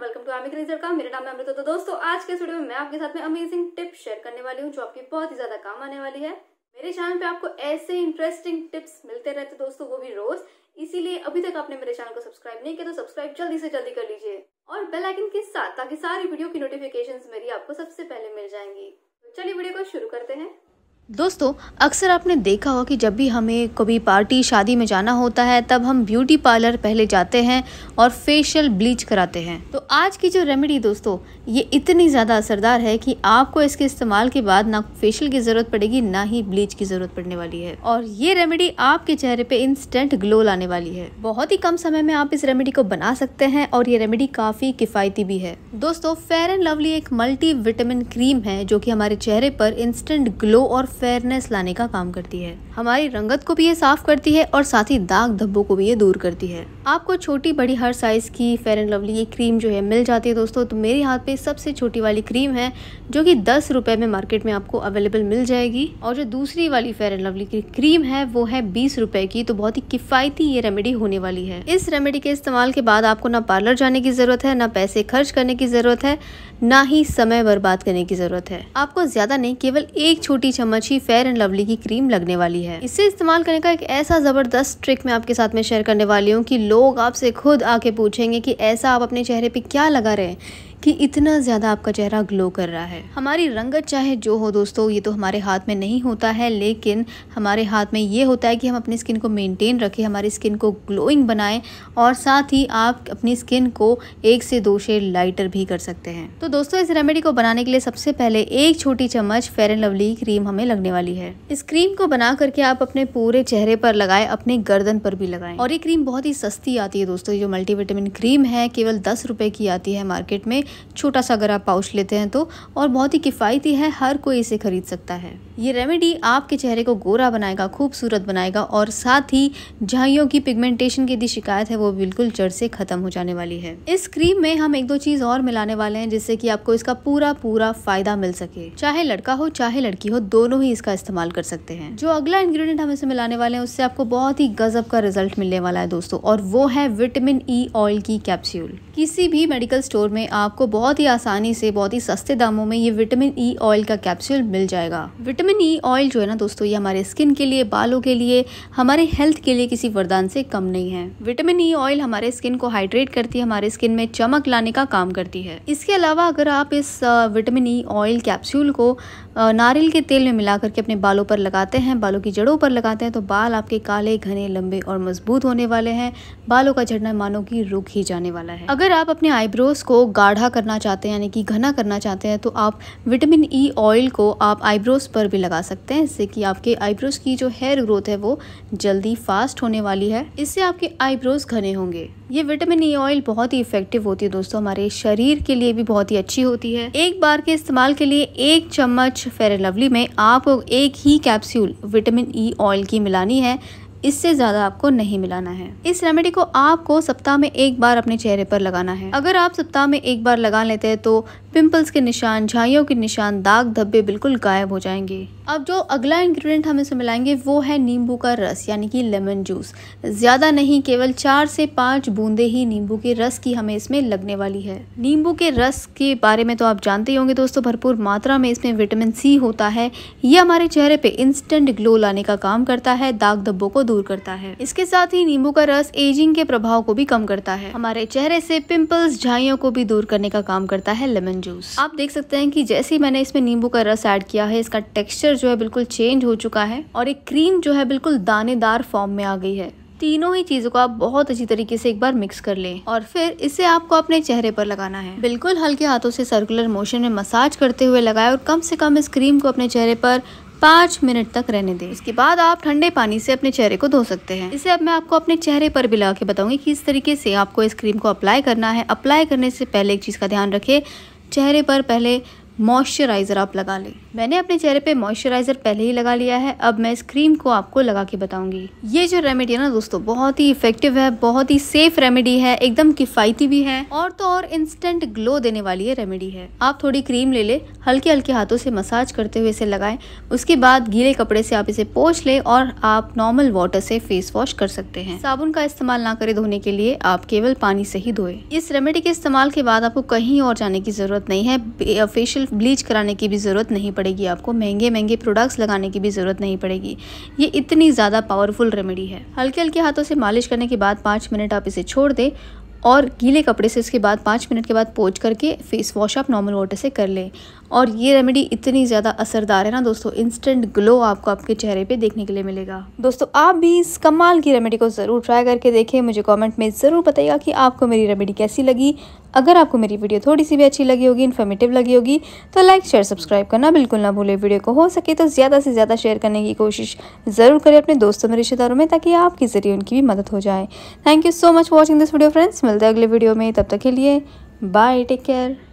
and welcome to Amit रिजर का मेरा नाम है अमृता तो दोस्तों आज के वीडियो में मैं आपके साथ में अमेजिंग टिप शेयर करने वाली हूँ जो आपकी बहुत ही ज्यादा काम आने वाली है मेरे चैनल पे आपको ऐसे इंटरेस्टिंग टिप्स मिलते रहते दोस्तों वो भी रोज इसीलिए अभी तक आपने मेरे चैनल को सब्सक्राइब नहीं किया तो सब्सक्राइब जल्दी से जल्दी कर लीजिए और बेल आइकन के साथ ताकि सारी वीडियो की नोटिफिकेशन मेरी आपको सबसे पहले मिल जाएंगी तो चलिए वीडियो को शुरू करते हैं दोस्तों अक्सर आपने देखा हो कि जब भी हमें कभी पार्टी शादी में जाना होता है तब हम ब्यूटी पार्लर पहले जाते हैं और फेशियल ब्लीच कराते हैं तो आज की जो रेमेडी दोस्तों ये इतनी ज़्यादा असरदार है कि आपको इसके इस्तेमाल के बाद ना फेशियल की ज़रूरत पड़ेगी ना ही ब्लीच की ज़रूरत पड़ने वाली है और ये रेमेडी आपके चेहरे पर इंस्टेंट ग्लो लाने वाली है बहुत ही कम समय में आप इस रेमेडी को बना सकते हैं और ये रेमेडी काफ़ी किफ़ायती भी है दोस्तों फेयर एंड लवली एक मल्टी क्रीम है जो कि हमारे चेहरे पर इंस्टेंट ग्लो और फेयरनेस लाने का काम करती है हमारी रंगत को भी ये साफ करती है और साथ ही दाग धब्बों को भी ये दूर करती है आपको छोटी बड़ी हर साइज़ की फेयर एंड लवली ये क्रीम जो है मिल जाती है दोस्तों तो मेरे हाथ पे सबसे छोटी वाली क्रीम है जो कि दस रुपये में मार्केट में आपको अवेलेबल मिल जाएगी और जो दूसरी वाली फेयर एंड लवली की क्रीम है वो है बीस रुपये की तो बहुत ही किफ़ायती ये रेमेडी होने वाली है इस रेमेडी के इस्तेमाल के बाद आपको ना पार्लर जाने की ज़रूरत है ना पैसे खर्च करने की ज़रूरत है ना ही समय बर्बाद करने की ज़रूरत है आपको ज़्यादा नहीं केवल एक छोटी चम्मच ही फेयर एंड लवली की क्रीम लगने वाली है इसे इस्तेमाल करने का एक ऐसा ज़बरदस्त ट्रिक मैं आपके साथ में शेयर करने वाली हूँ कि लोग आपसे खुद आके पूछेंगे कि ऐसा आप अपने चेहरे पे क्या लगा रहे हैं कि इतना ज़्यादा आपका चेहरा ग्लो कर रहा है हमारी रंगत चाहे जो हो दोस्तों ये तो हमारे हाथ में नहीं होता है लेकिन हमारे हाथ में ये होता है कि हम अपनी स्किन को मेंटेन रखें हमारी स्किन को ग्लोइंग बनाएं और साथ ही आप अपनी स्किन को एक से दो शेड लाइटर भी कर सकते हैं तो दोस्तों इस रेमेडी को बनाने के लिए सबसे पहले एक छोटी चम्मच फेयर एंड लवली क्रीम हमें लगने वाली है इस क्रीम को बना करके आप अपने पूरे चेहरे पर लगाए अपने गर्दन पर भी लगाएं और ये क्रीम बहुत ही सस्ती आती है दोस्तों ये जो मल्टीविटामिन क्रीम है केवल दस रुपए की आती है मार्केट में छोटा सा अगर आप पाउच लेते हैं तो और बहुत ही किफ़ायती है हर कोई इसे ख़रीद सकता है ये रेमेडी आपके चेहरे को गोरा बनाएगा खूबसूरत बनाएगा और साथ ही झाइयों की पिगमेंटेशन की यदि शिकायत है वो बिल्कुल जड़ से ख़त्म हो जाने वाली है इस क्रीम में हम एक दो चीज़ और मिलाने वाले हैं जिससे कि आपको इसका पूरा पूरा फ़ायदा मिल सके चाहे लड़का हो चाहे लड़की हो दोनों ही इसका इस्तेमाल कर सकते हैं जो अगला इन्ग्रीडियंट हम इसे मिलाने वाले हैं उससे आपको बहुत ही गजब का रिजल्ट मिलने वाला है दोस्तों और वो है विटामिन ई ऑयल की कैप्सूल किसी भी मेडिकल स्टोर में आपको आपको बहुत ही आसानी से बहुत ही सस्ते दामों में ये विटामिन ई ऑयल का कैप्सूल मिल जाएगा विटामिन ई ऑयल जो है ना दोस्तों ये हमारे स्किन के लिए बालों के लिए हमारे हेल्थ के लिए किसी वरदान से कम नहीं है विटामिन ई ऑयल हमारे स्किन को हाइड्रेट करती है हमारे स्किन में चमक लाने का काम करती है इसके अलावा अगर आप इस विटामिन ई ऑयल कैप्सूल को नारियल के तेल में मिला करके अपने बालों पर लगाते हैं बालों की जड़ों पर लगाते हैं तो बाल आपके काले घने लंबे और मजबूत होने वाले हैं बालों का झड़ना मानो कि रुक ही जाने वाला है अगर आप अपने आईब्रोज को गाढ़ा करना चाहते हैं यानी कि घना करना चाहते हैं तो आप विटामिन ई ऑयल को आप आईब्रोज पर भी लगा सकते हैं इससे कि आपके आईब्रोज की जो हेयर ग्रोथ है वो जल्दी फास्ट होने वाली है इससे आपके आईब्रोज घने होंगे ये विटामिन ई ऑयल बहुत ही इफेक्टिव होती है दोस्तों हमारे शरीर के लिए भी बहुत ही अच्छी होती है एक बार के इस्तेमाल के लिए एक चम्मच फेयर एंड लवली में आपको एक ही capsule vitamin E e oil की मिलानी है इससे ज़्यादा आपको नहीं मिलाना है इस रेमेडी को आपको सप्ताह में एक बार अपने चेहरे पर लगाना है अगर आप सप्ताह में एक बार लगा लेते हैं तो पिंपल्स के निशान झाइयों के निशान दाग धब्बे बिल्कुल गायब हो जाएंगे अब जो अगला इंग्रेडिएंट हम इसमें मिलाएंगे वो है नींबू का रस यानी कि लेमन जूस ज़्यादा नहीं केवल चार से पाँच बूंदे ही नींबू के रस की हमें इसमें लगने वाली है नींबू के रस के बारे में तो आप जानते ही होंगे दोस्तों भरपूर मात्रा में इसमें विटामिन सी होता है ये हमारे चेहरे पर इंस्टेंट ग्लो लाने का काम करता है दाग धब्बों को दूर करता है इसके साथ ही नींबू का रस एजिंग के प्रभाव को भी कम करता है हमारे चेहरे से पिम्पल्स झाइयों को भी दूर करने का काम करता है लेमन जूस आप देख सकते हैं कि जैसे ही मैंने इसमें नींबू का रस ऐड किया है इसका टेक्सचर जो है बिल्कुल चेंज हो चुका है और एक क्रीम जो है बिल्कुल दानेदार फॉर्म में आ गई है तीनों ही चीज़ों को आप बहुत अच्छी तरीके से एक बार मिक्स कर लें और फिर इसे आपको अपने चेहरे पर लगाना है बिल्कुल हल्के हाथों से सर्कुलर मोशन में मसाज करते हुए लगाएं और कम से कम इस क्रीम को अपने चेहरे पर पाँच मिनट तक रहने दें इसके बाद आप ठंडे पानी से अपने चेहरे को धो सकते हैं इसे अब मैं आपको अपने चेहरे पर भी लगा के बताऊंगी कि इस तरीके से आपको इस क्रीम को अप्लाई करना है अप्लाई करने से पहले एक चीज़ का ध्यान रखें चेहरे पर पहले मॉइस्चराइज़र आप लगा लें मैंने अपने चेहरे पे मॉइस्चराइज़र पहले ही लगा लिया है अब मैं इस क्रीम को आपको लगा के बताऊंगी ये जो रेमेडी है ना दोस्तों बहुत ही इफेक्टिव है बहुत ही सेफ रेमेडी है एकदम किफ़ायती भी है और तो और इंस्टेंट ग्लो देने वाली ये रेमेडी है आप थोड़ी क्रीम ले लें हल्के हल्के हाथों से मसाज करते हुए इसे लगाएं उसके बाद गीले कपड़े से आप इसे पोछ लें और आप नॉर्मल वाटर से फेस वॉश कर सकते हैं साबुन का इस्तेमाल ना करें धोने के लिए आप केवल पानी से ही धोएं इस रेमेडी के इस्तेमाल के बाद आपको कहीं और जाने की ज़रूरत नहीं है फेशियल सिर्फ ब्लीच कराने की भी ज़रूरत नहीं पड़ेगी आपको महंगे महंगे प्रोडक्ट्स लगाने की भी ज़रूरत नहीं पड़ेगी ये इतनी ज़्यादा पावरफुल रेमेडी है हल्के हल्के हाथों से मालिश करने के बाद पाँच मिनट आप इसे छोड़ दें और गीले कपड़े से इसके बाद पाँच मिनट के बाद पोच करके फेस वॉश आप नॉर्मल वाटर से कर लें और ये रेमेडी इतनी ज़्यादा असरदार है ना दोस्तों इंस्टेंट ग्लो आपको आपके चेहरे पे देखने के लिए मिलेगा दोस्तों आप भी इस कमाल की रेमेडी को ज़रूर ट्राई करके देखें मुझे कमेंट में ज़रूर बताइएगा कि आपको मेरी रेमेडी कैसी लगी अगर आपको मेरी वीडियो थोड़ी सी भी अच्छी लगी होगी इन्फॉर्मेटिव लगी होगी तो लाइक शेयर सब्सक्राइब करना बिल्कुल ना भूलें वीडियो को हो सके तो ज़्यादा से ज़्यादा शेयर करने की कोशिश ज़रूर करें अपने दोस्तों में रिश्तेदारों में ताकि आपके ज़रिए उनकी भी मदद हो जाए thank you so much watching this video friends मिलते हैं अगले वीडियो में तब तक के लिए बाय टेक केयर